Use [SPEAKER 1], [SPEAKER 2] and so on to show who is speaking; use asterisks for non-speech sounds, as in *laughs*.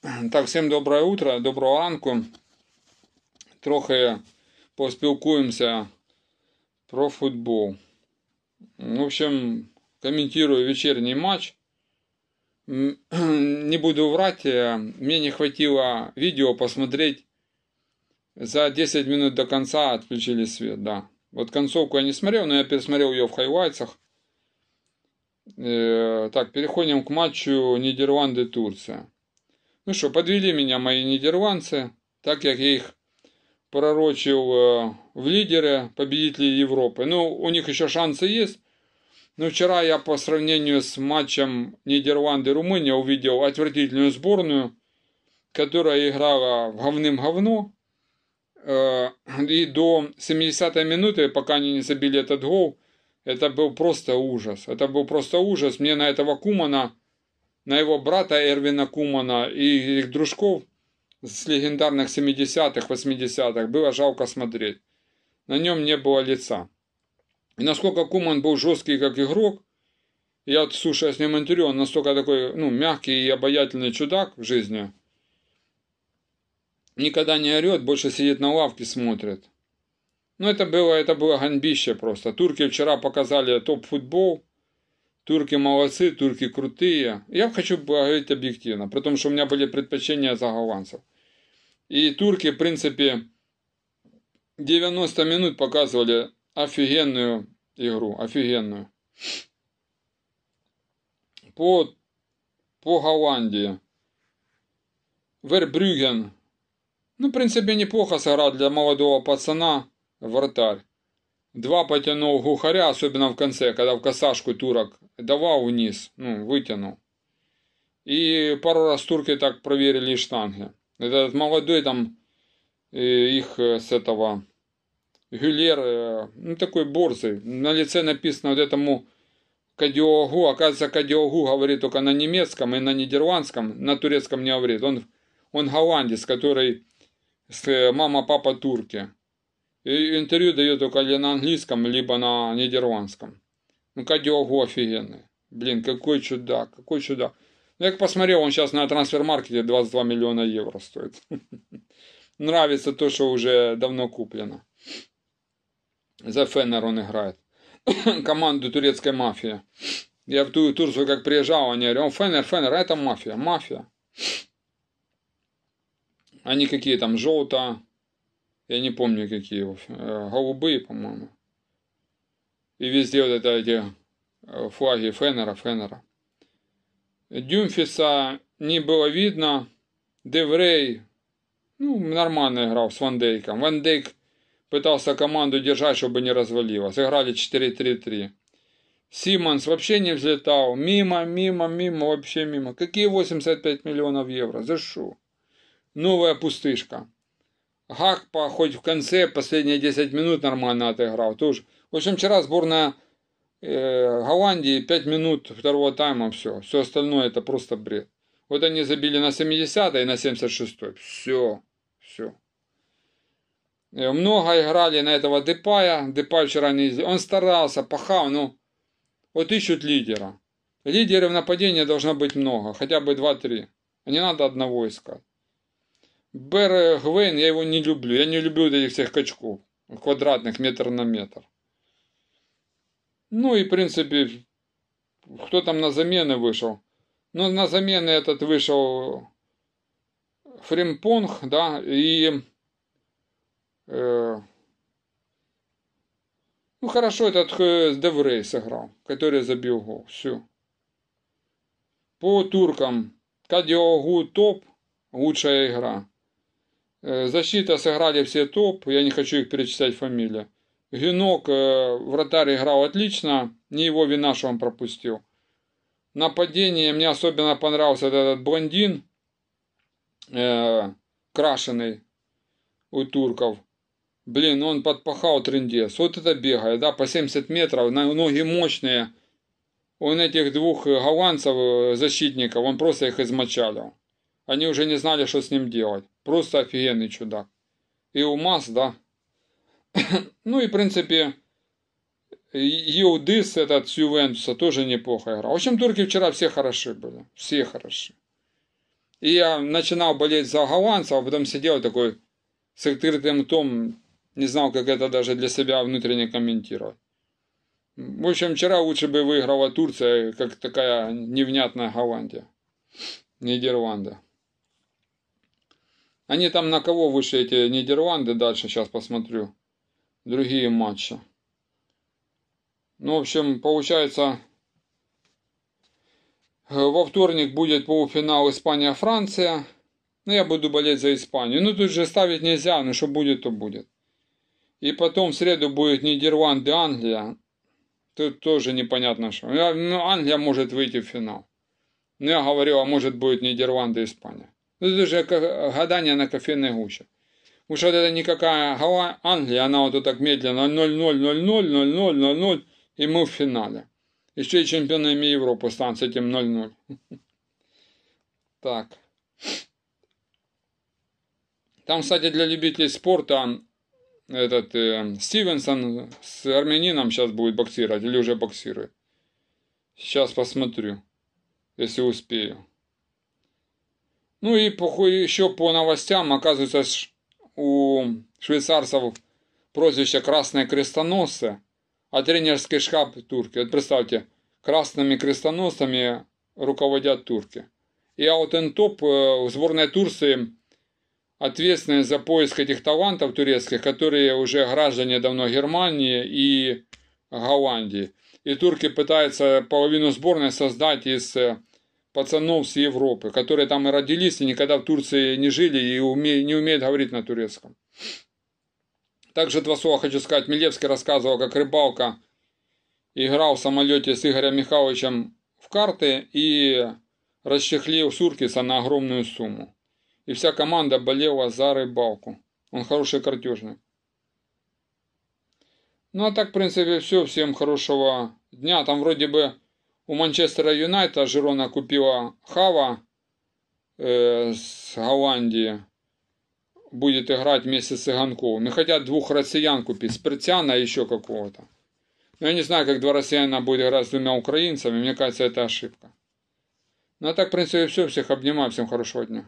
[SPEAKER 1] Так, всем доброе утро, доброго ранку. Трохи поспілкуємося про футбол. В общем, комментирую вечерний матч. Не буду врать, мне не хватило видео посмотреть. За 10 минут до конца отключили свет, да. Вот концовку я не смотрел, но я пересмотрел ее в хайлайтсах. Э, так, переходим к матчу Нидерланды-Турция. Ну что, подвели меня мои нидерландцы, так как я их пророчил э, в лидеры победителі Европы. Ну, у них еще шансы есть. Но вчера я по сравнению с матчем Нидерланды-Румыния увидел отвратительную сборную, которая играла в говным-говно. Э, и до 70-й минуты, пока они не забили этот гол, это был просто ужас. Это был просто ужас. Мне на этого Кумана на его брата Эрвина Кумана и их дружков с легендарных 70-х, 80-х было жалко смотреть. На нем не было лица. И насколько Куман был жесткий как игрок, я слушаю с ним интервью, он настолько такой ну, мягкий и обаятельный чудак в жизни. Никогда не орет, больше сидит на лавке, смотрит. Но ну, это было, это было ганбище просто. Турки вчера показали топ-футбол. Турки молодцы, турки крутые. Я хочу говорить объективно, при том, что у меня были предпочтения за голландцев. И турки, в принципе, 90 минут показывали офигенную игру, офигенную. По, по Голландии. Вербрюген. Ну, в принципе, неплохо сыграл для молодого пацана вратарь. Два потянул гухаря, особенно в конце, когда в косашку турок давал вниз, ну, вытянул. И пару раз турки так проверили штанги. Этот молодой там э, их э, с этого Гюлер, э, ну такой борзый, на лице написано вот этому Кадиогу, оказывается Кадиогу говорит только на немецком и на нидерландском, на турецком не говорит, он, он голландец, который с мама-папа турки. И интервью дает только или на английском, либо на нидерландском. Ну, Кадиогу офигенный. Блин, какой чудак, какой чудак. Ну, я посмотрел, он сейчас на трансфер-маркете 22 миллиона евро стоит. *laughs* Нравится то, что уже давно куплено. За Феннер он играет. *coughs* Команду турецкой мафии. Я в ту Турцию как приезжал, они говорят, о, Феннер, Феннер, а это мафия, мафия. Они какие там, желто, я не помню, какие, э, Голубые, по-моему. И везде вот это эти э, флаги Феннера, Феннера. Дюмфиса не было видно. Деврей, ну, нормально играл с Ван Дейком. Ван Дейк пытался команду держать, чтобы не развалилась. Играли 4-3-3. Симмонс вообще не взлетал. Мимо, мимо, мимо, вообще мимо. Какие 85 миллионов евро? За что? Новая пустышка. Гакпа хоть в конце последние 10 минут нормально отыграл. Тоже. В общем, вчера сборная э, Голландии 5 минут второго тайма, все. Все остальное это просто бред. Вот они забили на 70-й и на 76-й. Все, все. Много играли на этого Депая. Депай вчера не... Он старался, пахал, но вот ищут лидера. Лидеров нападения должно быть много, хотя бы 2-3. не надо одного искать. Бер Гвейн, я его не люблю. Я не люблю этих всех качков. Квадратных, метр на метр. Ну и, в принципе, кто там на замены вышел? Ну, на замены этот вышел Фримпонг, да, и... Э, ну, хорошо, этот Деврей э, сыграл, который забил гол. Все. По туркам Кадиогу топ, лучшая игра. Э, защита сыграли все топ, я не хочу их перечислять фамилия. Генок, э, вратарь играл отлично, не его вина, что он пропустил. Нападение, мне особенно понравился этот блондин, э, крашеный у турков. Блин, он подпахал трендец. Вот это бегает, да, по 70 метров, ноги мощные. Он этих двух э, голландцев, защитников, он просто их измочалил. Они уже не знали, что с ним делать. Просто офигенный чудак. И у Умас, да. *coughs* ну и, в принципе, Иудис этот с тоже неплохо играл. В общем, турки вчера все хороши были. Все хороши. И я начинал болеть за голландцев, а потом сидел такой с открытым том, не знал, как это даже для себя внутренне комментировать. В общем, вчера лучше бы выиграла Турция, как такая невнятная Голландия, Нидерланды. Они там на кого выше эти Нидерланды, дальше сейчас посмотрю. Другие матчи. Ну, в общем, получается, э, во вторник будет полуфинал Испания-Франция. Ну, я буду болеть за Испанию. Ну, тут же ставить нельзя, но ну, что будет, то будет. И потом в среду будет Нидерланды-Англия. Тут тоже непонятно, что. Ну, Англия может выйти в финал. Но ну, я говорил, а может будет Нидерланды-Испания. Ну, это же гадание на кофейной гуще. Уж вот это никакая голова Англия, она вот так медленно 0-0-0-0-0-0-0-0, и мы в финале. Еще и чемпионами Европы стан с этим 0-0. *laughs* Так. Там, кстати, для любителей спорта этот э, Стивенсон с армянином сейчас будет боксировать или уже боксирует. Сейчас посмотрю, если успею. Ну и еще по новостям, оказывается, у швейцарцев прозвище «Красные крестоносцы», а тренерский шкаф турки. Вот представьте, красными крестоносцами руководят турки. И Аутентоп э, в сборной Турции ответственный за поиск этих талантов турецких, которые уже граждане давно Германии и Голландии. И турки пытаются половину сборной создать из э, пацанов с Европы, которые там и родились, и никогда в Турции не жили, и уме, не умеют говорить на турецком. Также два слова хочу сказать. Милевский рассказывал, как рыбалка играл в самолете с Игорем Михайловичем в карты и расчехлил Суркиса на огромную сумму. И вся команда болела за рыбалку. Он хороший картежник. Ну а так, в принципе, все. Всем хорошего дня. Там вроде бы у Манчестера Юнайта Жирона купила Хава э, с Голландии. Будет играть вместе с Иганковым. И ну, хотят двух россиян купить. Спиртяна и еще какого-то. Но я не знаю, как два россияна будут играть с двумя украинцами. Мне кажется, это ошибка. Ну а так, в принципе, все. Всех обнимаю. Всем хорошего дня.